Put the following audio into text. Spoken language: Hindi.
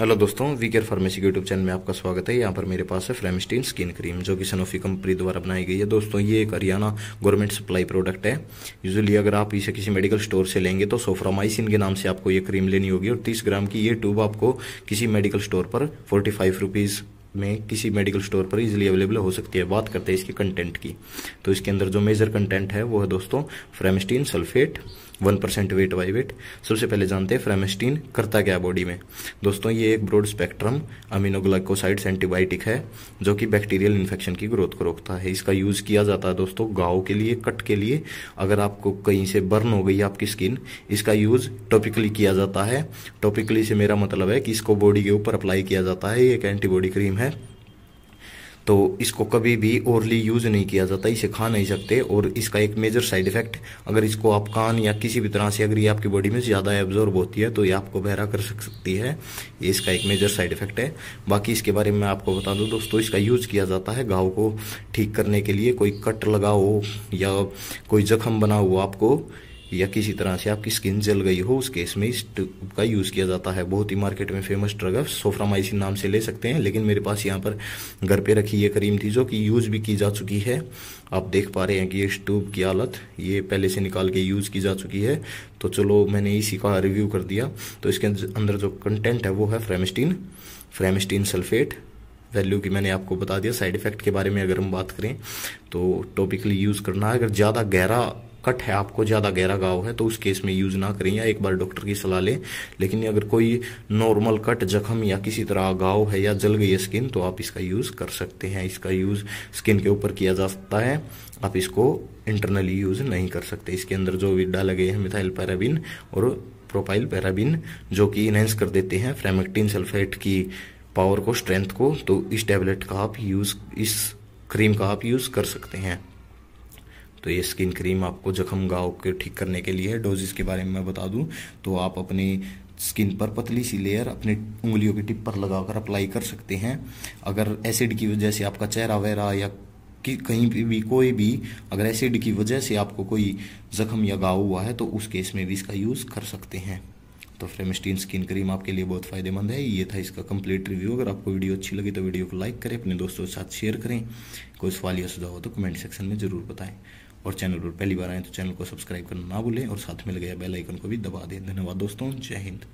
हेलो दोस्तों we care pharmacy YouTube channel में आपका स्वागत है यहाँ पर मेरे पास है फ्रेमस्टीन स्किन क्रीम जो कि सनोफी कंपनी द्वारा बनाई गई है दोस्तों ये एक हरियाणा गवर्नमेंट सप्लाई प्रोडक्ट है यूजुअली अगर आप इसे किसी मेडिकल स्टोर से लेंगे तो सोफ्रामाइसिन के नाम से आपको ये क्रीम लेनी होगी और तीस ग्राम की ये ट्यूब आपको किसी मेडिकल स्टोर पर फोर्टी फाइव में किसी मेडिकल स्टोर पर इजीली अवेलेबल हो सकती है बात करते हैं इसके कंटेंट की तो इसके अंदर जो मेजर कंटेंट है वो है दोस्तों framycetin sulphate one percent weight by weight सबसे पहले जानते हैं फ्रेमेस्टीन करता क्या बॉडी में दोस्तों ये एक ब्रॉड स्पेक्ट्रम अमीनोग्लाइकोसाइड्स एंटीबायोटिक है जो कि बैक्टीरियल इन्फेक्शन की ग्रोथ को रोकता है इसका यूज़ किया जाता है दोस्तों गाव के लिए कट के लिए अगर आपको कहीं से बर्न हो गई आपकी स्किन इसका यूज़ टॉपिकली किया जाता है टॉपिकली से मेरा मतलब है कि इसको बॉडी के ऊपर अप्लाई किया जाता है ये एक एंटीबॉडी क्रीम है तो इसको कभी भी ओरली यूज़ नहीं किया जाता इसे खा नहीं सकते और इसका एक मेजर साइड इफेक्ट अगर इसको आप कान या किसी भी तरह से अगर ये आपकी बॉडी में ज़्यादा एब्जॉर्ब होती है तो ये आपको बहरा कर सकती है ये इसका एक मेजर साइड इफेक्ट है बाकी इसके बारे में आपको बता दूं दोस्तों इसका यूज़ किया जाता है गाँव को ठीक करने के लिए कोई कट लगा हो या कोई जख्म बना हो आपको या किसी तरह से आपकी स्किन जल गई हो उस केस में इस का यूज़ किया जाता है बहुत ही मार्केट में फेमस ड्रग है सोफ्रामाइसिन नाम से ले सकते हैं लेकिन मेरे पास यहाँ पर घर पे रखी ये करीम थी जो कि यूज़ भी की जा चुकी है आप देख पा रहे हैं कि इस ट्यूब की हालत ये पहले से निकाल के यूज़ की जा चुकी है तो चलो मैंने इसी का रिव्यू कर दिया तो इसके अंदर जो कंटेंट है वो है फ्रेमिस्टीन फ्रेमिस्टीन सल्फेट वैल्यू की मैंने आपको बता दिया साइड इफ़ेक्ट के बारे में अगर हम बात करें तो टॉपिकली यूज़ करना है अगर ज़्यादा गहरा कट है आपको ज़्यादा गहरा घाव है तो उस केस में यूज़ ना करें या एक बार डॉक्टर की सलाह लें लेकिन अगर कोई नॉर्मल कट जख्म या किसी तरह घाव है या जल गई है स्किन तो आप इसका यूज़ कर सकते हैं इसका यूज़ स्किन के ऊपर किया जा सकता है आप इसको इंटरनली यूज़ नहीं कर सकते इसके अंदर जो भी लगे हैं मिथाइल पैराबिन और प्रोपाइल पैराबिन जो कि इनहेंस कर देते हैं फ्रेमेक्टिन सल्फेट की पावर को स्ट्रेंथ को तो इस टेबलेट का आप यूज़ इस क्रीम का आप यूज़ कर सकते हैं तो ये स्किन क्रीम आपको जख्म गाव के ठीक करने के लिए है डोजेस के बारे में मैं बता दूँ तो आप अपने स्किन पर पतली सी लेयर अपने उंगलियों के टिप पर लगाकर अप्लाई कर सकते हैं अगर एसिड की वजह से आपका चेहरा वगैरह या कि कहीं भी, भी कोई भी अगर एसिड की वजह से आपको कोई ज़ख्म या गाव हुआ है तो उस केस में भी इसका यूज़ कर सकते हैं तो फ्रेमस्टीन स्किन क्रीम आपके लिए बहुत फ़ायदेमंद है ये था इसका कंप्लीट रिव्यू अगर आपको वीडियो अच्छी लगी तो वीडियो को लाइक करें अपने दोस्तों के साथ शेयर करें कोई सवाल या सुझाव हो तो कमेंट सेक्शन में ज़रूर बताएं और चैनल पर पहली बार आए तो चैनल को सब्सक्राइब करना ना भूलें और साथ में लगे बेल आइकन को भी दबा दें धन्यवाद दोस्तों जय हिंद